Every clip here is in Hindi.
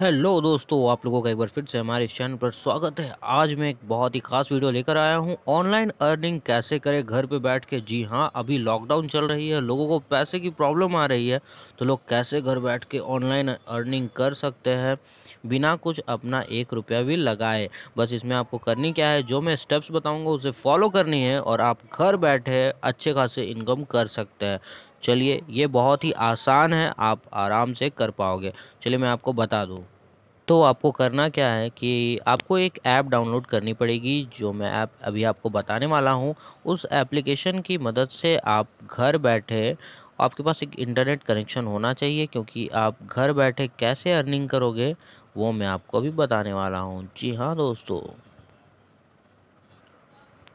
हेलो दोस्तों आप लोगों का एक बार फिर से हमारे इस चैनल पर स्वागत है आज मैं एक बहुत ही खास वीडियो लेकर आया हूं ऑनलाइन अर्निंग कैसे करें घर पे बैठ के जी हां अभी लॉकडाउन चल रही है लोगों को पैसे की प्रॉब्लम आ रही है तो लोग कैसे घर बैठ के ऑनलाइन अर्निंग कर सकते हैं बिना कुछ अपना एक रुपया भी लगाए बस इसमें आपको करनी क्या है जो मैं स्टेप्स बताऊँगा उसे फॉलो करनी है और आप घर बैठे अच्छे खासे इनकम कर सकते हैं चलिए ये बहुत ही आसान है आप आराम से कर पाओगे चलिए मैं आपको बता दूँ तो आपको करना क्या है कि आपको एक ऐप डाउनलोड करनी पड़ेगी जो मैं ऐप अभी आपको बताने वाला हूँ उस एप्लीकेशन की मदद से आप घर बैठे आपके पास एक इंटरनेट कनेक्शन होना चाहिए क्योंकि आप घर बैठे कैसे अर्निंग करोगे वो मैं आपको अभी बताने वाला हूँ जी हाँ दोस्तों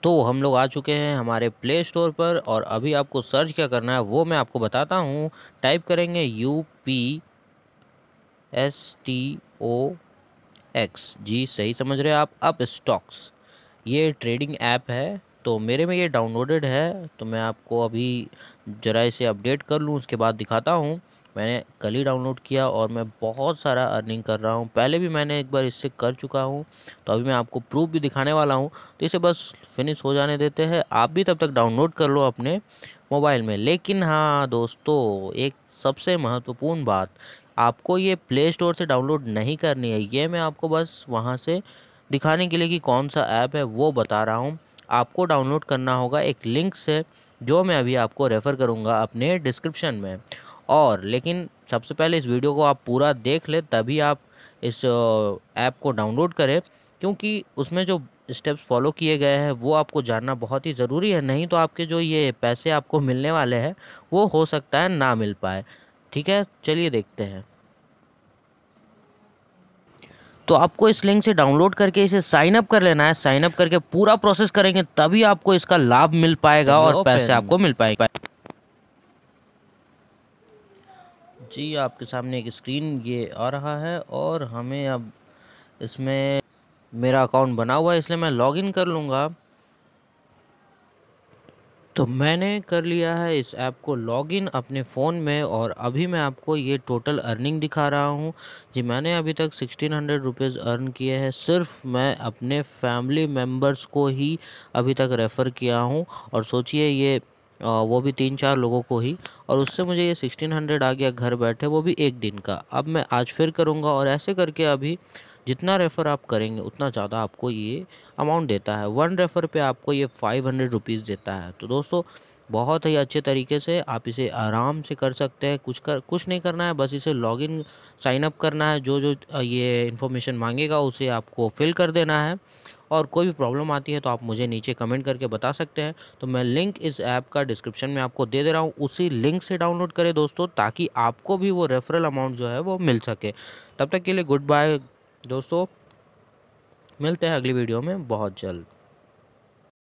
तो हम लोग आ चुके हैं हमारे प्ले स्टोर पर और अभी आपको सर्च क्या करना है वो मैं आपको बताता हूँ टाइप करेंगे U P S T O X जी सही समझ रहे हैं आप अप स्टॉक्स ये ट्रेडिंग ऐप है तो मेरे में ये डाउनलोडेड है तो मैं आपको अभी ज़रा इसे अपडेट कर लूँ उसके बाद दिखाता हूँ मैंने कल ही डाउनलोड किया और मैं बहुत सारा अर्निंग कर रहा हूँ पहले भी मैंने एक बार इससे कर चुका हूँ तो अभी मैं आपको प्रूफ भी दिखाने वाला हूँ तो इसे बस फिनिश हो जाने देते हैं आप भी तब तक डाउनलोड कर लो अपने मोबाइल में लेकिन हाँ दोस्तों एक सबसे महत्वपूर्ण बात आपको ये प्ले स्टोर से डाउनलोड नहीं करनी है ये मैं आपको बस वहाँ से दिखाने के लिए कि कौन सा ऐप है वो बता रहा हूँ आपको डाउनलोड करना होगा एक लिंक से जो मैं अभी आपको रेफ़र करूँगा अपने डिस्क्रिप्शन में और लेकिन सबसे पहले इस वीडियो को आप पूरा देख लें तभी आप इस ऐप को डाउनलोड करें क्योंकि उसमें जो स्टेप्स फॉलो किए गए हैं वो आपको जानना बहुत ही ज़रूरी है नहीं तो आपके जो ये पैसे आपको मिलने वाले हैं वो हो सकता है ना मिल पाए ठीक है चलिए देखते हैं तो आपको इस लिंक से डाउनलोड करके इसे साइन अप कर लेना है साइन अप करके पूरा प्रोसेस करेंगे तभी आपको इसका लाभ मिल पाएगा तो और पैसे आपको मिल पाएंगे जी आपके सामने एक स्क्रीन ये आ रहा है और हमें अब इसमें मेरा अकाउंट बना हुआ है इसलिए मैं लॉगिन कर लूँगा तो मैंने कर लिया है इस ऐप को लॉगिन अपने फ़ोन में और अभी मैं आपको ये टोटल अर्निंग दिखा रहा हूँ जी मैंने अभी तक सिक्सटीन हंड्रेड रुपीज़ अर्न किए हैं सिर्फ मैं अपने फैमिली मेम्बर्स को ही अभी तक रेफ़र किया हूँ और सोचिए ये वो भी तीन चार लोगों को ही और उससे मुझे ये सिक्सटीन हंड्रेड आ गया घर बैठे वो भी एक दिन का अब मैं आज फिर करूँगा और ऐसे करके अभी जितना रेफ़र आप करेंगे उतना ज़्यादा आपको ये अमाउंट देता है वन रेफ़र पे आपको ये फाइव हंड्रेड रुपीज़ देता है तो दोस्तों बहुत ही अच्छे तरीके से आप इसे आराम से कर सकते हैं कुछ कर कुछ नहीं करना है बस इसे लॉगिन इन साइनअप करना है जो जो ये इन्फॉर्मेशन मांगेगा उसे आपको फिल कर देना है और कोई भी प्रॉब्लम आती है तो आप मुझे नीचे कमेंट करके बता सकते हैं तो मैं लिंक इस ऐप का डिस्क्रिप्शन में आपको दे दे रहा हूँ उसी लिंक से डाउनलोड करें दोस्तों ताकि आपको भी वो रेफरल अमाउंट जो है वो मिल सके तब तक के लिए गुड बाय दोस्तों मिलते हैं अगली वीडियो में बहुत जल्द